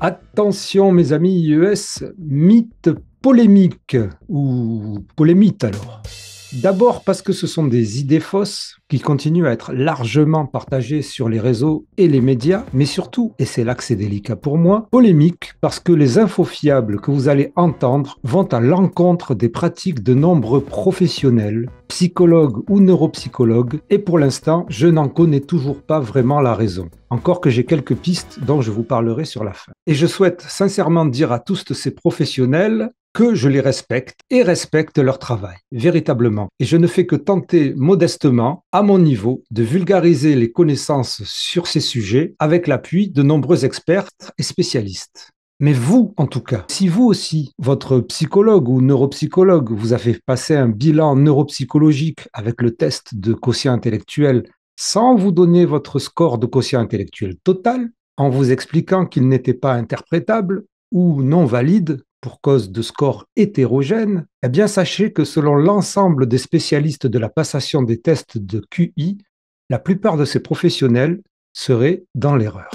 Attention mes amis US, e mythe polémique, ou polémite alors. D'abord parce que ce sont des idées fausses qui continuent à être largement partagées sur les réseaux et les médias, mais surtout, et c'est là que c'est délicat pour moi, polémique parce que les infos fiables que vous allez entendre vont à l'encontre des pratiques de nombreux professionnels, psychologues ou neuropsychologues, et pour l'instant, je n'en connais toujours pas vraiment la raison. Encore que j'ai quelques pistes dont je vous parlerai sur la fin. Et je souhaite sincèrement dire à tous ces professionnels que je les respecte et respecte leur travail, véritablement. Et je ne fais que tenter modestement, à mon niveau, de vulgariser les connaissances sur ces sujets avec l'appui de nombreux experts et spécialistes. Mais vous, en tout cas, si vous aussi, votre psychologue ou neuropsychologue, vous avez passé un bilan neuropsychologique avec le test de quotient intellectuel sans vous donner votre score de quotient intellectuel total, en vous expliquant qu'il n'était pas interprétable ou non valide, pour cause de scores hétérogènes, eh bien sachez que selon l'ensemble des spécialistes de la passation des tests de QI, la plupart de ces professionnels seraient dans l'erreur.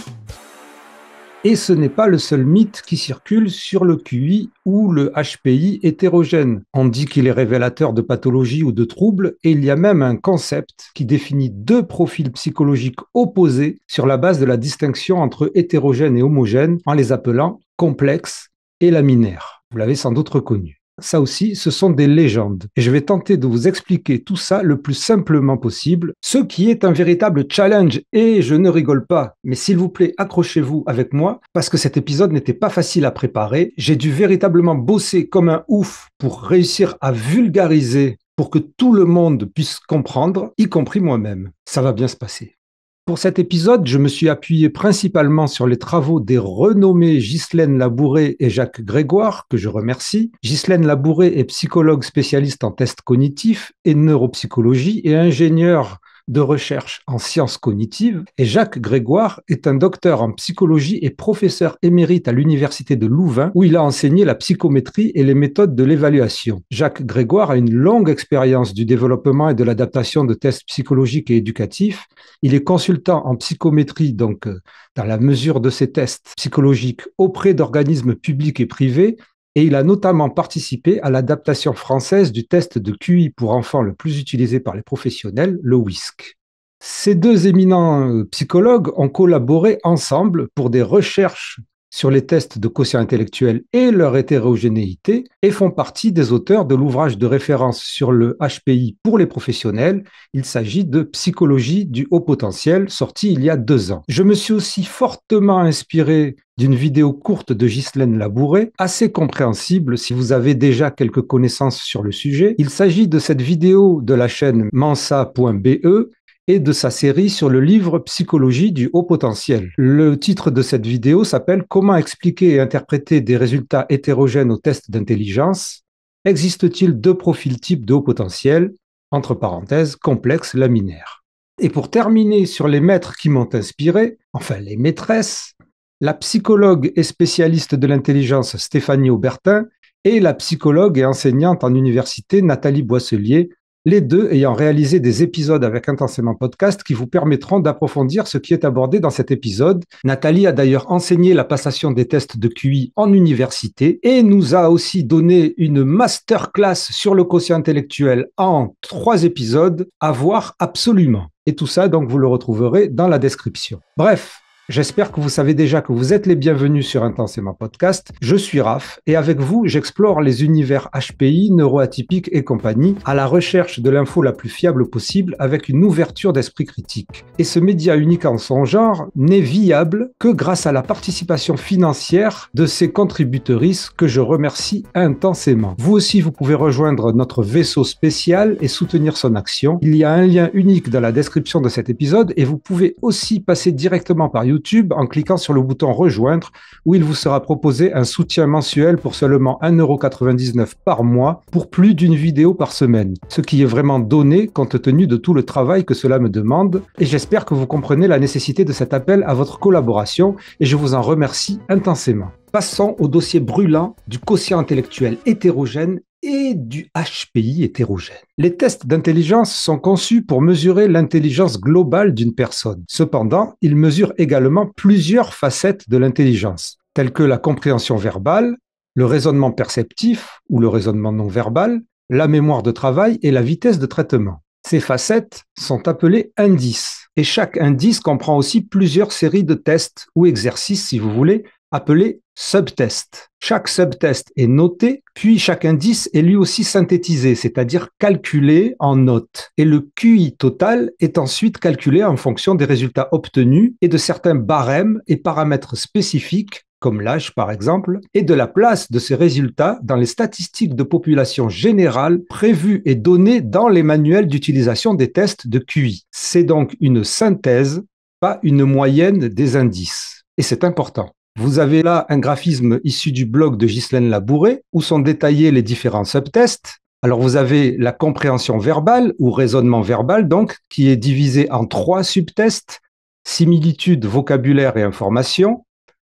Et ce n'est pas le seul mythe qui circule sur le QI ou le HPI hétérogène. On dit qu'il est révélateur de pathologies ou de troubles, et il y a même un concept qui définit deux profils psychologiques opposés sur la base de la distinction entre hétérogène et homogène en les appelant complexes et laminaire. Vous l'avez sans doute reconnu. Ça aussi, ce sont des légendes. Et je vais tenter de vous expliquer tout ça le plus simplement possible, ce qui est un véritable challenge. Et je ne rigole pas, mais s'il vous plaît, accrochez-vous avec moi, parce que cet épisode n'était pas facile à préparer. J'ai dû véritablement bosser comme un ouf pour réussir à vulgariser pour que tout le monde puisse comprendre, y compris moi-même. Ça va bien se passer. Pour cet épisode, je me suis appuyé principalement sur les travaux des renommés Ghislaine Labouré et Jacques Grégoire, que je remercie. Ghislaine Labouré est psychologue spécialiste en tests cognitifs et neuropsychologie et ingénieur de recherche en sciences cognitives et Jacques Grégoire est un docteur en psychologie et professeur émérite à l'université de Louvain où il a enseigné la psychométrie et les méthodes de l'évaluation. Jacques Grégoire a une longue expérience du développement et de l'adaptation de tests psychologiques et éducatifs. Il est consultant en psychométrie, donc euh, dans la mesure de ses tests psychologiques auprès d'organismes publics et privés et il a notamment participé à l'adaptation française du test de QI pour enfants le plus utilisé par les professionnels, le WISC. Ces deux éminents euh, psychologues ont collaboré ensemble pour des recherches sur les tests de quotient intellectuel et leur hétérogénéité et font partie des auteurs de l'ouvrage de référence sur le HPI pour les professionnels. Il s'agit de Psychologie du haut potentiel, sorti il y a deux ans. Je me suis aussi fortement inspiré d'une vidéo courte de Ghislaine Labouré, assez compréhensible si vous avez déjà quelques connaissances sur le sujet. Il s'agit de cette vidéo de la chaîne mansa.be et de sa série sur le livre Psychologie du haut potentiel. Le titre de cette vidéo s'appelle Comment expliquer et interpréter des résultats hétérogènes aux tests d'intelligence Existe-t-il deux profils types de haut potentiel Entre parenthèses, complexe laminaire. Et pour terminer sur les maîtres qui m'ont inspiré, enfin les maîtresses, la psychologue et spécialiste de l'intelligence Stéphanie Aubertin et la psychologue et enseignante en université Nathalie Boisselier les deux ayant réalisé des épisodes avec Intensément Podcast qui vous permettront d'approfondir ce qui est abordé dans cet épisode. Nathalie a d'ailleurs enseigné la passation des tests de QI en université et nous a aussi donné une masterclass sur le quotient intellectuel en trois épisodes à voir absolument. Et tout ça, donc, vous le retrouverez dans la description. Bref, J'espère que vous savez déjà que vous êtes les bienvenus sur Intensément Podcast. Je suis Raph et avec vous, j'explore les univers HPI, neuroatypiques et compagnie à la recherche de l'info la plus fiable possible avec une ouverture d'esprit critique. Et ce média unique en son genre n'est viable que grâce à la participation financière de ses contributeuristes que je remercie intensément. Vous aussi, vous pouvez rejoindre notre vaisseau spécial et soutenir son action. Il y a un lien unique dans la description de cet épisode et vous pouvez aussi passer directement par YouTube YouTube en cliquant sur le bouton Rejoindre où il vous sera proposé un soutien mensuel pour seulement 1,99€ par mois pour plus d'une vidéo par semaine, ce qui est vraiment donné compte tenu de tout le travail que cela me demande et j'espère que vous comprenez la nécessité de cet appel à votre collaboration et je vous en remercie intensément. Passons au dossier brûlant du quotient intellectuel hétérogène et du HPI hétérogène. Les tests d'intelligence sont conçus pour mesurer l'intelligence globale d'une personne. Cependant, ils mesurent également plusieurs facettes de l'intelligence, telles que la compréhension verbale, le raisonnement perceptif ou le raisonnement non verbal, la mémoire de travail et la vitesse de traitement. Ces facettes sont appelées indices, et chaque indice comprend aussi plusieurs séries de tests ou exercices, si vous voulez, appelé subtest. Chaque subtest est noté, puis chaque indice est lui aussi synthétisé, c'est-à-dire calculé en notes. Et le QI total est ensuite calculé en fonction des résultats obtenus et de certains barèmes et paramètres spécifiques comme l'âge par exemple, et de la place de ces résultats dans les statistiques de population générale prévues et données dans les manuels d'utilisation des tests de QI. C'est donc une synthèse, pas une moyenne des indices. Et c'est important. Vous avez là un graphisme issu du blog de Ghislaine Labouré où sont détaillés les différents subtests. Alors vous avez la compréhension verbale ou raisonnement verbal donc qui est divisé en trois subtests similitude, vocabulaire et information,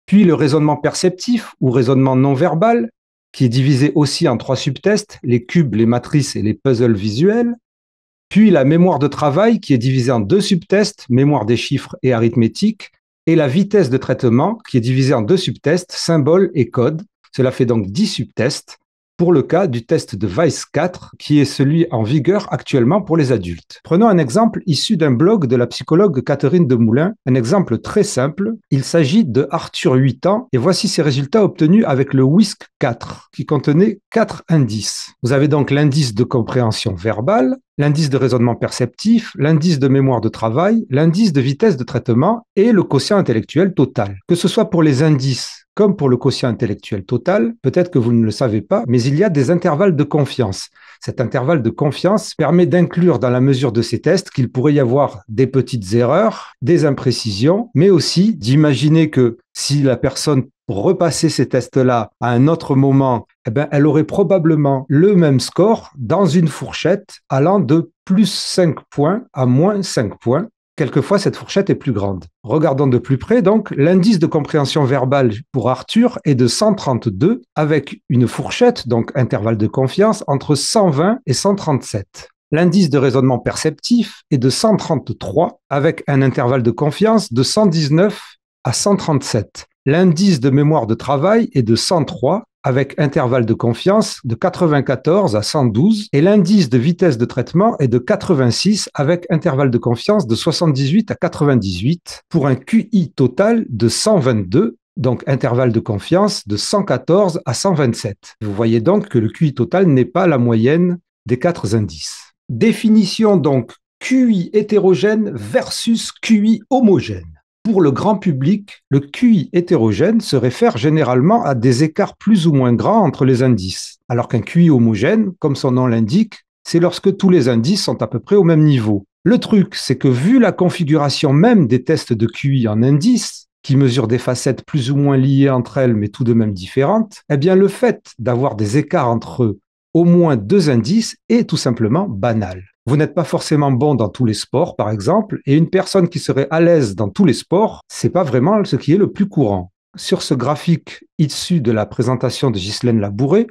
puis le raisonnement perceptif ou raisonnement non verbal qui est divisé aussi en trois subtests les cubes, les matrices et les puzzles visuels, puis la mémoire de travail qui est divisée en deux subtests mémoire des chiffres et arithmétique et la vitesse de traitement qui est divisée en deux subtests, symbole et code. Cela fait donc 10 subtests pour le cas du test de Weiss 4, qui est celui en vigueur actuellement pour les adultes. Prenons un exemple issu d'un blog de la psychologue Catherine Demoulin, un exemple très simple. Il s'agit de Arthur 8 ans, et voici ses résultats obtenus avec le WISC 4, qui contenait 4 indices. Vous avez donc l'indice de compréhension verbale, l'indice de raisonnement perceptif, l'indice de mémoire de travail, l'indice de vitesse de traitement et le quotient intellectuel total. Que ce soit pour les indices comme pour le quotient intellectuel total, peut-être que vous ne le savez pas, mais il y a des intervalles de confiance. Cet intervalle de confiance permet d'inclure dans la mesure de ces tests qu'il pourrait y avoir des petites erreurs, des imprécisions, mais aussi d'imaginer que si la personne repassait ces tests-là à un autre moment, eh bien, elle aurait probablement le même score dans une fourchette allant de plus 5 points à moins 5 points, Quelquefois, cette fourchette est plus grande. Regardons de plus près, donc, l'indice de compréhension verbale pour Arthur est de 132, avec une fourchette, donc intervalle de confiance, entre 120 et 137. L'indice de raisonnement perceptif est de 133, avec un intervalle de confiance de 119 à 137. L'indice de mémoire de travail est de 103 avec intervalle de confiance de 94 à 112 et l'indice de vitesse de traitement est de 86 avec intervalle de confiance de 78 à 98 pour un QI total de 122 donc intervalle de confiance de 114 à 127. Vous voyez donc que le QI total n'est pas la moyenne des quatre indices. Définition donc QI hétérogène versus QI homogène. Pour le grand public, le QI hétérogène se réfère généralement à des écarts plus ou moins grands entre les indices, alors qu'un QI homogène, comme son nom l'indique, c'est lorsque tous les indices sont à peu près au même niveau. Le truc, c'est que vu la configuration même des tests de QI en indices, qui mesurent des facettes plus ou moins liées entre elles mais tout de même différentes, eh bien le fait d'avoir des écarts entre eux au moins deux indices est tout simplement banal. Vous n'êtes pas forcément bon dans tous les sports, par exemple, et une personne qui serait à l'aise dans tous les sports, c'est pas vraiment ce qui est le plus courant. Sur ce graphique issu de la présentation de Ghislaine Labouré,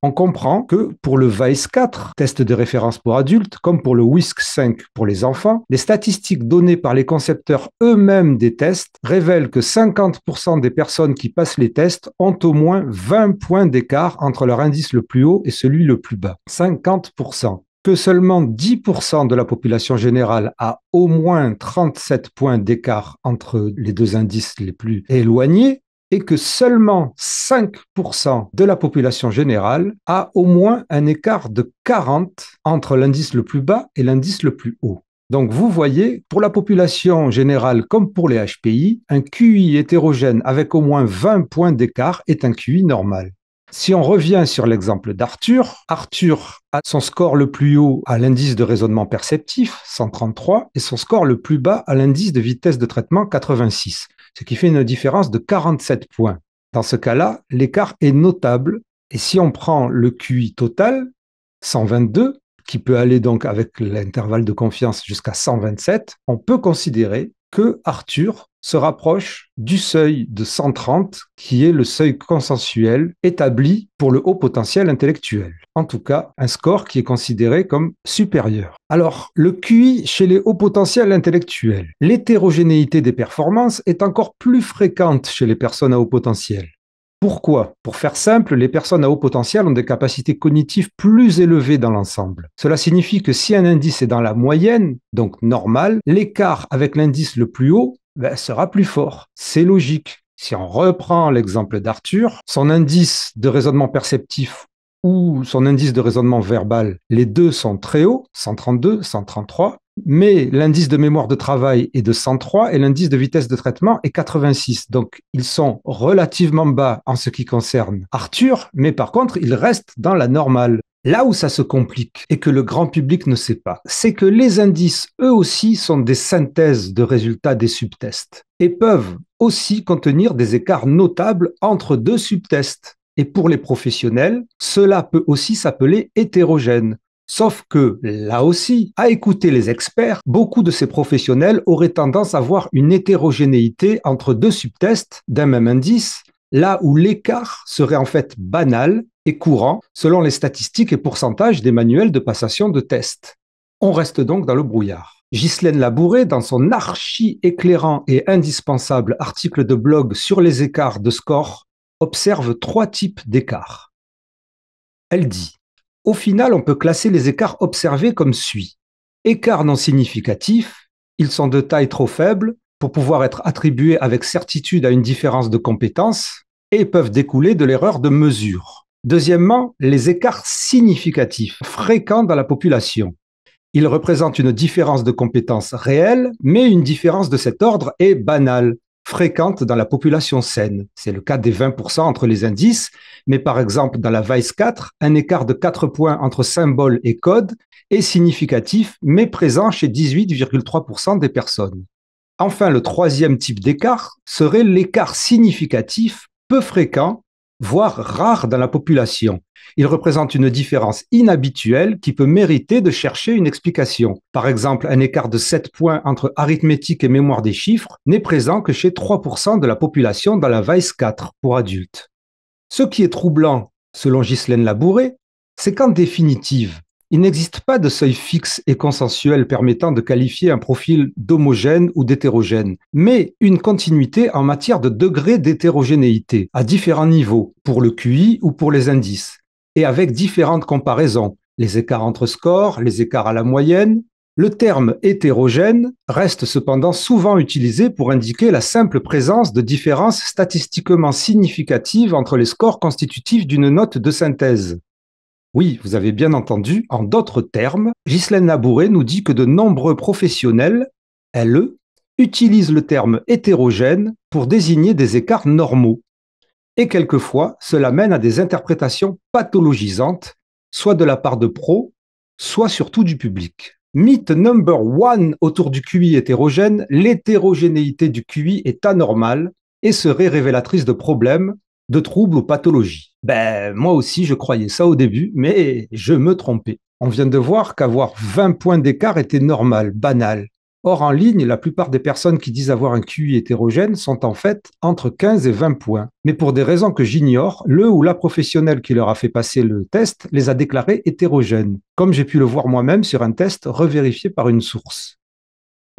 on comprend que pour le VICE 4, test de référence pour adultes, comme pour le WISC 5 pour les enfants, les statistiques données par les concepteurs eux-mêmes des tests révèlent que 50% des personnes qui passent les tests ont au moins 20 points d'écart entre leur indice le plus haut et celui le plus bas. 50% que seulement 10% de la population générale a au moins 37 points d'écart entre les deux indices les plus éloignés et que seulement 5% de la population générale a au moins un écart de 40 entre l'indice le plus bas et l'indice le plus haut. Donc vous voyez, pour la population générale comme pour les HPI, un QI hétérogène avec au moins 20 points d'écart est un QI normal. Si on revient sur l'exemple d'Arthur, Arthur a son score le plus haut à l'indice de raisonnement perceptif, 133, et son score le plus bas à l'indice de vitesse de traitement, 86, ce qui fait une différence de 47 points. Dans ce cas-là, l'écart est notable, et si on prend le QI total, 122, qui peut aller donc avec l'intervalle de confiance jusqu'à 127, on peut considérer que Arthur se rapproche du seuil de 130, qui est le seuil consensuel établi pour le haut potentiel intellectuel. En tout cas, un score qui est considéré comme supérieur. Alors, le QI chez les hauts potentiels intellectuels. L'hétérogénéité des performances est encore plus fréquente chez les personnes à haut potentiel. Pourquoi Pour faire simple, les personnes à haut potentiel ont des capacités cognitives plus élevées dans l'ensemble. Cela signifie que si un indice est dans la moyenne, donc normal, l'écart avec l'indice le plus haut ben, sera plus fort. C'est logique. Si on reprend l'exemple d'Arthur, son indice de raisonnement perceptif ou son indice de raisonnement verbal, les deux sont très hauts, 132, 133, mais l'indice de mémoire de travail est de 103 et l'indice de vitesse de traitement est 86. Donc ils sont relativement bas en ce qui concerne Arthur, mais par contre ils restent dans la normale. Là où ça se complique et que le grand public ne sait pas, c'est que les indices, eux aussi, sont des synthèses de résultats des subtests et peuvent aussi contenir des écarts notables entre deux subtests. Et pour les professionnels, cela peut aussi s'appeler hétérogène. Sauf que, là aussi, à écouter les experts, beaucoup de ces professionnels auraient tendance à voir une hétérogénéité entre deux subtests d'un même indice, là où l'écart serait en fait banal courant selon les statistiques et pourcentages des manuels de passation de tests. On reste donc dans le brouillard. Ghislaine Labouré, dans son archi-éclairant et indispensable article de blog sur les écarts de score, observe trois types d'écarts. Elle dit Au final, on peut classer les écarts observés comme suit. Écarts non significatifs, ils sont de taille trop faible pour pouvoir être attribués avec certitude à une différence de compétence et peuvent découler de l'erreur de mesure. Deuxièmement, les écarts significatifs, fréquents dans la population. Ils représentent une différence de compétences réelle, mais une différence de cet ordre est banale, fréquente dans la population saine. C'est le cas des 20% entre les indices, mais par exemple dans la VICE 4, un écart de 4 points entre symbole et code est significatif, mais présent chez 18,3% des personnes. Enfin, le troisième type d'écart serait l'écart significatif peu fréquent voire rare dans la population. il représente une différence inhabituelle qui peut mériter de chercher une explication. Par exemple, un écart de 7 points entre arithmétique et mémoire des chiffres n'est présent que chez 3% de la population dans la VICE 4 pour adultes. Ce qui est troublant, selon Ghislaine Labouré, c'est qu'en définitive, il n'existe pas de seuil fixe et consensuel permettant de qualifier un profil d'homogène ou d'hétérogène, mais une continuité en matière de degré d'hétérogénéité, à différents niveaux, pour le QI ou pour les indices, et avec différentes comparaisons, les écarts entre scores, les écarts à la moyenne. Le terme hétérogène reste cependant souvent utilisé pour indiquer la simple présence de différences statistiquement significatives entre les scores constitutifs d'une note de synthèse. Oui, vous avez bien entendu, en d'autres termes, Ghislaine Labouré nous dit que de nombreux professionnels, LE, utilisent le terme hétérogène pour désigner des écarts normaux. Et quelquefois, cela mène à des interprétations pathologisantes, soit de la part de pros, soit surtout du public. Mythe number one autour du QI hétérogène, l'hétérogénéité du QI est anormale et serait révélatrice de problèmes de troubles ou pathologies. Ben, moi aussi, je croyais ça au début, mais je me trompais. On vient de voir qu'avoir 20 points d'écart était normal, banal. Or, en ligne, la plupart des personnes qui disent avoir un QI hétérogène sont en fait entre 15 et 20 points. Mais pour des raisons que j'ignore, le ou la professionnelle qui leur a fait passer le test les a déclarés hétérogènes, comme j'ai pu le voir moi-même sur un test revérifié par une source.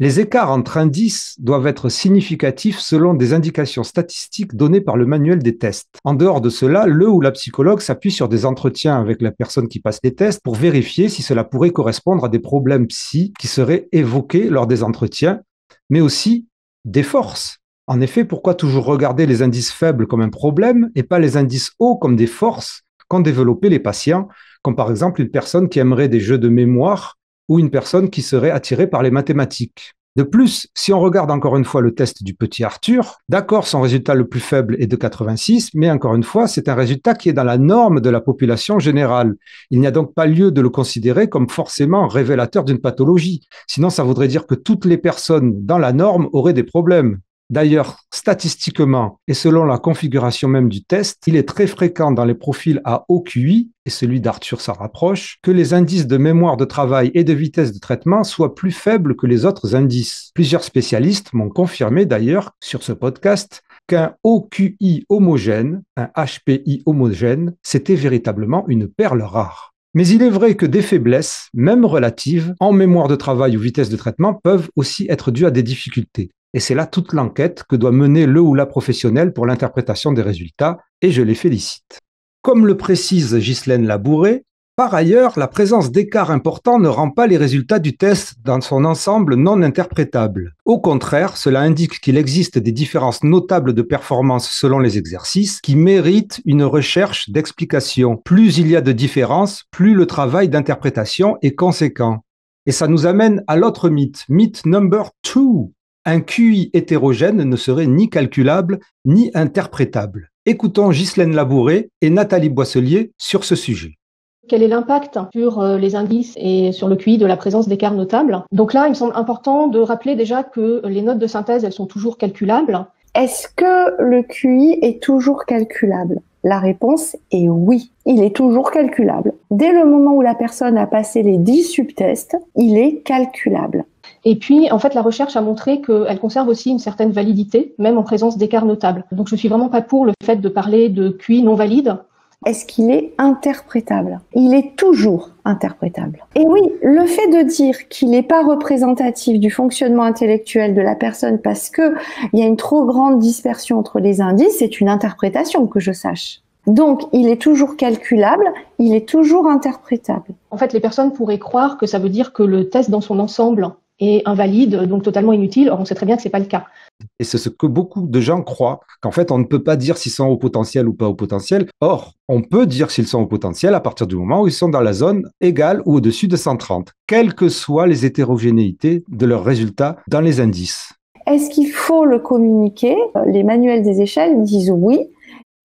Les écarts entre indices doivent être significatifs selon des indications statistiques données par le manuel des tests. En dehors de cela, le ou la psychologue s'appuie sur des entretiens avec la personne qui passe les tests pour vérifier si cela pourrait correspondre à des problèmes psy qui seraient évoqués lors des entretiens, mais aussi des forces. En effet, pourquoi toujours regarder les indices faibles comme un problème et pas les indices hauts comme des forces qu'ont développé les patients, comme par exemple une personne qui aimerait des jeux de mémoire ou une personne qui serait attirée par les mathématiques. De plus, si on regarde encore une fois le test du petit Arthur, d'accord, son résultat le plus faible est de 86, mais encore une fois, c'est un résultat qui est dans la norme de la population générale. Il n'y a donc pas lieu de le considérer comme forcément révélateur d'une pathologie, sinon ça voudrait dire que toutes les personnes dans la norme auraient des problèmes. D'ailleurs, statistiquement et selon la configuration même du test, il est très fréquent dans les profils à haut et celui d'Arthur s'en rapproche, que les indices de mémoire de travail et de vitesse de traitement soient plus faibles que les autres indices. Plusieurs spécialistes m'ont confirmé d'ailleurs sur ce podcast qu'un OQI homogène, un HPI homogène, c'était véritablement une perle rare. Mais il est vrai que des faiblesses, même relatives, en mémoire de travail ou vitesse de traitement peuvent aussi être dues à des difficultés. Et c'est là toute l'enquête que doit mener le ou la professionnelle pour l'interprétation des résultats, et je les félicite. Comme le précise Ghislaine Labouré, par ailleurs, la présence d'écarts importants ne rend pas les résultats du test dans son ensemble non interprétables. Au contraire, cela indique qu'il existe des différences notables de performance selon les exercices qui méritent une recherche d'explication. Plus il y a de différences, plus le travail d'interprétation est conséquent. Et ça nous amène à l'autre mythe, mythe number two, un QI hétérogène ne serait ni calculable ni interprétable. Écoutons Ghislaine Labouré et Nathalie Boisselier sur ce sujet. Quel est l'impact sur euh, les indices et sur le QI de la présence d'écarts notables Donc là, il me semble important de rappeler déjà que les notes de synthèse, elles sont toujours calculables. Est-ce que le QI est toujours calculable La réponse est oui, il est toujours calculable. Dès le moment où la personne a passé les 10 subtests, il est calculable. Et puis, en fait, la recherche a montré qu'elle conserve aussi une certaine validité, même en présence d'écarts notables. Donc, je suis vraiment pas pour le fait de parler de QI non valide. Est-ce qu'il est interprétable Il est toujours interprétable. Et oui, le fait de dire qu'il n'est pas représentatif du fonctionnement intellectuel de la personne parce que il y a une trop grande dispersion entre les indices, c'est une interprétation que je sache. Donc, il est toujours calculable, il est toujours interprétable. En fait, les personnes pourraient croire que ça veut dire que le test dans son ensemble et invalide, donc totalement inutile. Or, on sait très bien que ce n'est pas le cas. Et c'est ce que beaucoup de gens croient, qu'en fait, on ne peut pas dire s'ils sont au potentiel ou pas au potentiel. Or, on peut dire s'ils sont au potentiel à partir du moment où ils sont dans la zone égale ou au-dessus de 130, quelles que soient les hétérogénéités de leurs résultats dans les indices. Est-ce qu'il faut le communiquer euh, Les manuels des échelles disent oui.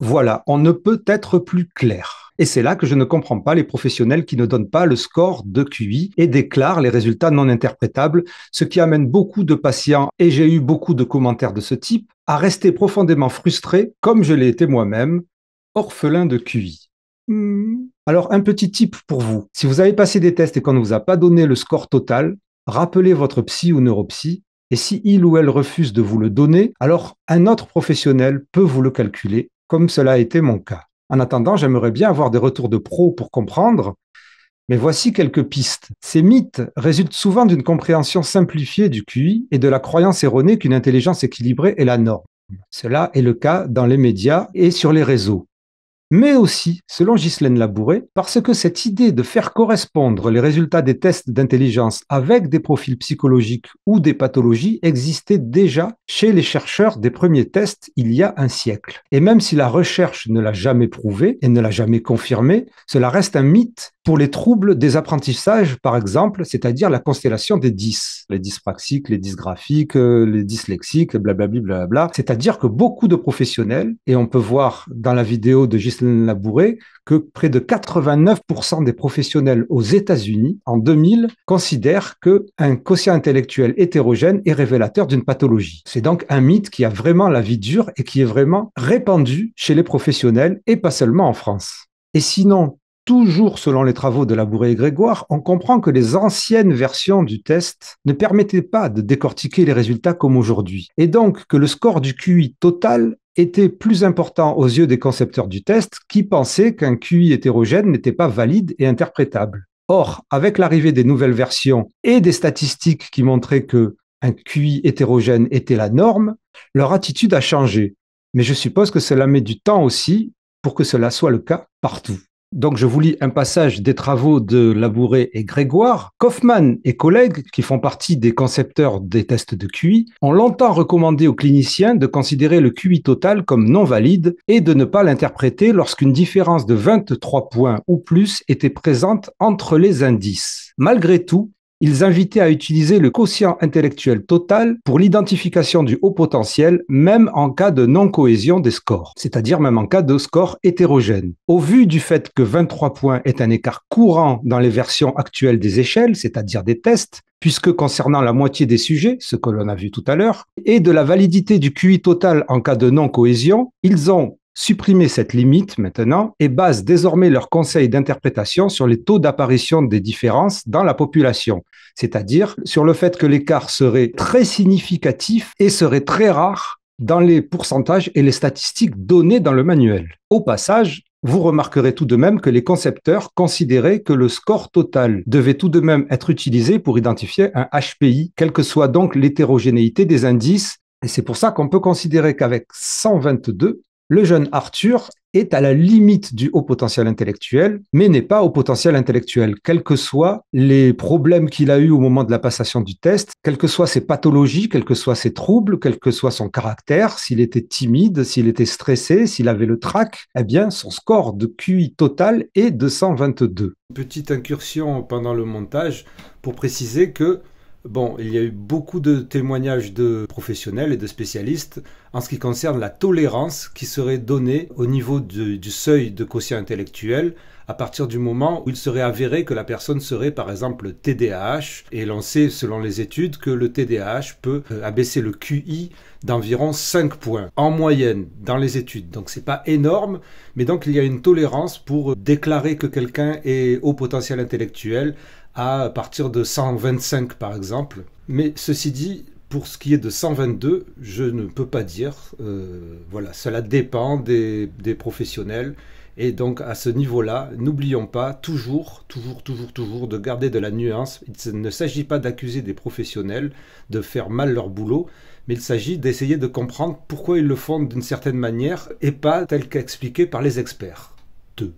Voilà, on ne peut être plus clair. Et c'est là que je ne comprends pas les professionnels qui ne donnent pas le score de QI et déclarent les résultats non interprétables, ce qui amène beaucoup de patients, et j'ai eu beaucoup de commentaires de ce type, à rester profondément frustrés, comme je l'ai été moi-même, orphelin de QI. Hmm. Alors un petit tip pour vous. Si vous avez passé des tests et qu'on ne vous a pas donné le score total, rappelez votre psy ou neuropsy et si il ou elle refuse de vous le donner, alors un autre professionnel peut vous le calculer, comme cela a été mon cas. En attendant, j'aimerais bien avoir des retours de pros pour comprendre, mais voici quelques pistes. Ces mythes résultent souvent d'une compréhension simplifiée du QI et de la croyance erronée qu'une intelligence équilibrée est la norme. Cela est le cas dans les médias et sur les réseaux mais aussi, selon Ghislaine Labouré, parce que cette idée de faire correspondre les résultats des tests d'intelligence avec des profils psychologiques ou des pathologies existait déjà chez les chercheurs des premiers tests il y a un siècle. Et même si la recherche ne l'a jamais prouvé et ne l'a jamais confirmé, cela reste un mythe pour les troubles des apprentissages, par exemple, c'est-à-dire la constellation des 10, les dyspraxiques, les dysgraphiques, euh, les dyslexiques, blablabla, c'est-à-dire que beaucoup de professionnels, et on peut voir dans la vidéo de Ghislaine Labouré que près de 89% des professionnels aux États-Unis en 2000 considèrent qu'un quotient intellectuel hétérogène est révélateur d'une pathologie. C'est donc un mythe qui a vraiment la vie dure et qui est vraiment répandu chez les professionnels et pas seulement en France. Et sinon, Toujours selon les travaux de Labouré et Grégoire, on comprend que les anciennes versions du test ne permettaient pas de décortiquer les résultats comme aujourd'hui, et donc que le score du QI total était plus important aux yeux des concepteurs du test qui pensaient qu'un QI hétérogène n'était pas valide et interprétable. Or, avec l'arrivée des nouvelles versions et des statistiques qui montraient que un QI hétérogène était la norme, leur attitude a changé. Mais je suppose que cela met du temps aussi pour que cela soit le cas partout. Donc, je vous lis un passage des travaux de Labouré et Grégoire. Kaufmann et collègues, qui font partie des concepteurs des tests de QI, ont longtemps recommandé aux cliniciens de considérer le QI total comme non valide et de ne pas l'interpréter lorsqu'une différence de 23 points ou plus était présente entre les indices. Malgré tout, ils invitaient à utiliser le quotient intellectuel total pour l'identification du haut potentiel, même en cas de non-cohésion des scores, c'est-à-dire même en cas de score hétérogène. Au vu du fait que 23 points est un écart courant dans les versions actuelles des échelles, c'est-à-dire des tests, puisque concernant la moitié des sujets, ce que l'on a vu tout à l'heure, et de la validité du QI total en cas de non-cohésion, ils ont Supprimer cette limite maintenant et basent désormais leur conseil d'interprétation sur les taux d'apparition des différences dans la population, c'est-à-dire sur le fait que l'écart serait très significatif et serait très rare dans les pourcentages et les statistiques données dans le manuel. Au passage, vous remarquerez tout de même que les concepteurs considéraient que le score total devait tout de même être utilisé pour identifier un HPI, quelle que soit donc l'hétérogénéité des indices. Et c'est pour ça qu'on peut considérer qu'avec 122, le jeune Arthur est à la limite du haut potentiel intellectuel, mais n'est pas au potentiel intellectuel, quels que soient les problèmes qu'il a eus au moment de la passation du test, quelles que soient ses pathologies, quels que soient ses troubles, quel que soit son caractère, s'il était timide, s'il était stressé, s'il avait le trac, eh bien son score de QI total est de 122. Petite incursion pendant le montage pour préciser que Bon, il y a eu beaucoup de témoignages de professionnels et de spécialistes en ce qui concerne la tolérance qui serait donnée au niveau du, seuil de quotient intellectuel à partir du moment où il serait avéré que la personne serait par exemple TDAH et l'on sait selon les études que le TDAH peut euh, abaisser le QI d'environ 5 points en moyenne dans les études. Donc c'est pas énorme, mais donc il y a une tolérance pour déclarer que quelqu'un est au potentiel intellectuel à partir de 125 par exemple. Mais ceci dit, pour ce qui est de 122, je ne peux pas dire. Euh, voilà, cela dépend des, professionnels. Et donc à ce niveau-là, n'oublions pas toujours, toujours, toujours, toujours de garder de la nuance. Il ne s'agit pas d'accuser des professionnels de faire mal leur boulot, mais il s'agit d'essayer de comprendre pourquoi ils le font d'une certaine manière et pas tel qu'expliqué par les experts. 2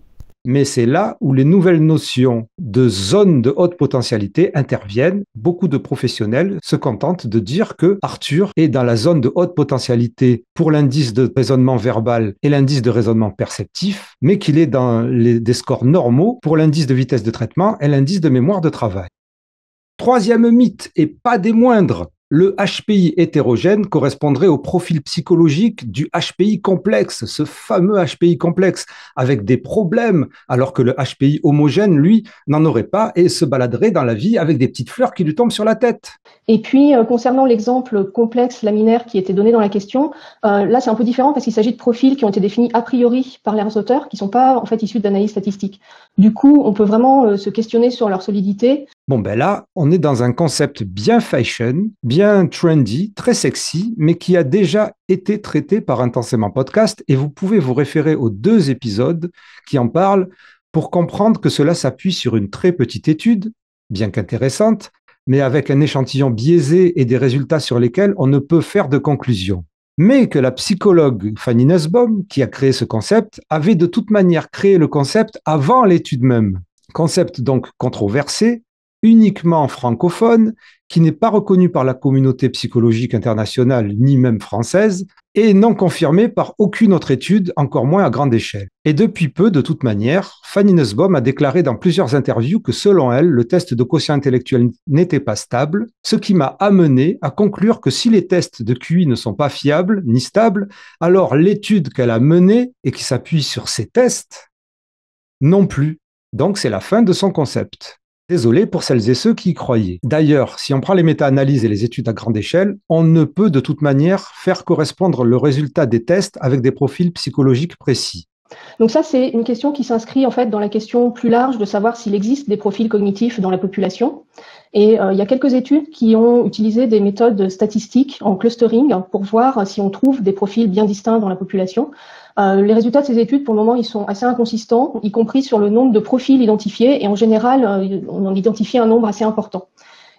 mais c'est là où les nouvelles notions de zone de haute potentialité interviennent. Beaucoup de professionnels se contentent de dire que Arthur est dans la zone de haute potentialité pour l'indice de raisonnement verbal et l'indice de raisonnement perceptif, mais qu'il est dans des scores normaux pour l'indice de vitesse de traitement et l'indice de mémoire de travail. Troisième mythe, et pas des moindres, le HPI hétérogène correspondrait au profil psychologique du HPI complexe, ce fameux HPI complexe, avec des problèmes, alors que le HPI homogène, lui, n'en aurait pas et se baladerait dans la vie avec des petites fleurs qui lui tombent sur la tête. Et puis, euh, concernant l'exemple complexe laminaire qui était donné dans la question, euh, là, c'est un peu différent parce qu'il s'agit de profils qui ont été définis a priori par les auteurs, qui ne sont pas en fait issus d'analyse statistique. Du coup, on peut vraiment euh, se questionner sur leur solidité. Bon, ben là, on est dans un concept bien fashion, bien trendy, très sexy, mais qui a déjà été traité par Intensément Podcast. Et vous pouvez vous référer aux deux épisodes qui en parlent pour comprendre que cela s'appuie sur une très petite étude, bien qu'intéressante, mais avec un échantillon biaisé et des résultats sur lesquels on ne peut faire de conclusion mais que la psychologue Fanny Nussbaum, qui a créé ce concept, avait de toute manière créé le concept avant l'étude même. Concept donc controversé, uniquement francophone, qui n'est pas reconnue par la communauté psychologique internationale ni même française et non confirmée par aucune autre étude, encore moins à grande échelle. Et depuis peu, de toute manière, Fanny Nussbaum a déclaré dans plusieurs interviews que selon elle, le test de quotient intellectuel n'était pas stable, ce qui m'a amené à conclure que si les tests de QI ne sont pas fiables ni stables, alors l'étude qu'elle a menée et qui s'appuie sur ces tests, non plus. Donc c'est la fin de son concept. Désolé pour celles et ceux qui y croyaient. D'ailleurs, si on prend les méta-analyses et les études à grande échelle, on ne peut de toute manière faire correspondre le résultat des tests avec des profils psychologiques précis. Donc ça, c'est une question qui s'inscrit en fait dans la question plus large de savoir s'il existe des profils cognitifs dans la population. Et euh, il y a quelques études qui ont utilisé des méthodes statistiques en clustering pour voir si on trouve des profils bien distincts dans la population. Euh, les résultats de ces études, pour le moment, ils sont assez inconsistants, y compris sur le nombre de profils identifiés. Et en général, euh, on en identifie un nombre assez important.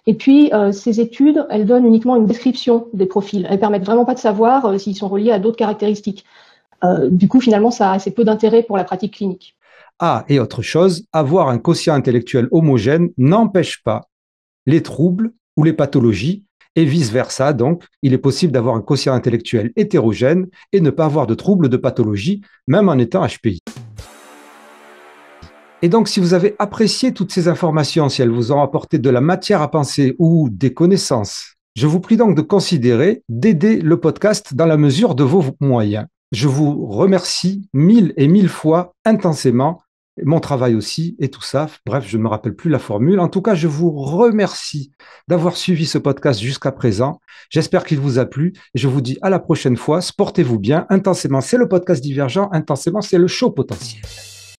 Et puis, euh, ces études, elles donnent uniquement une description des profils. Elles permettent vraiment pas de savoir s'ils sont reliés à d'autres caractéristiques. du coup, finalement, ça a assez peu d'intérêt pour la pratique clinique. Ah, et autre chose, avoir un quotient intellectuel homogène n'empêche pas les troubles ou les pathologies et vice-versa. Donc, il est possible d'avoir un quotient intellectuel hétérogène et ne pas avoir de troubles de pathologie, même en étant HPI. Et donc, si vous avez apprécié toutes ces informations, si elles vous ont apporté de la matière à penser ou des connaissances, je vous prie donc de considérer d'aider le podcast dans la mesure de vos moyens. Je vous remercie mille et mille fois intensément mon travail aussi, et tout ça. Bref, je ne me rappelle plus la formule. En tout cas, je vous remercie d'avoir suivi ce podcast jusqu'à présent. J'espère qu'il vous a plu. je vous dis à la prochaine fois. Sportez-vous bien. Intensément, c'est le podcast divergent. Intensément, c'est le show potentiel.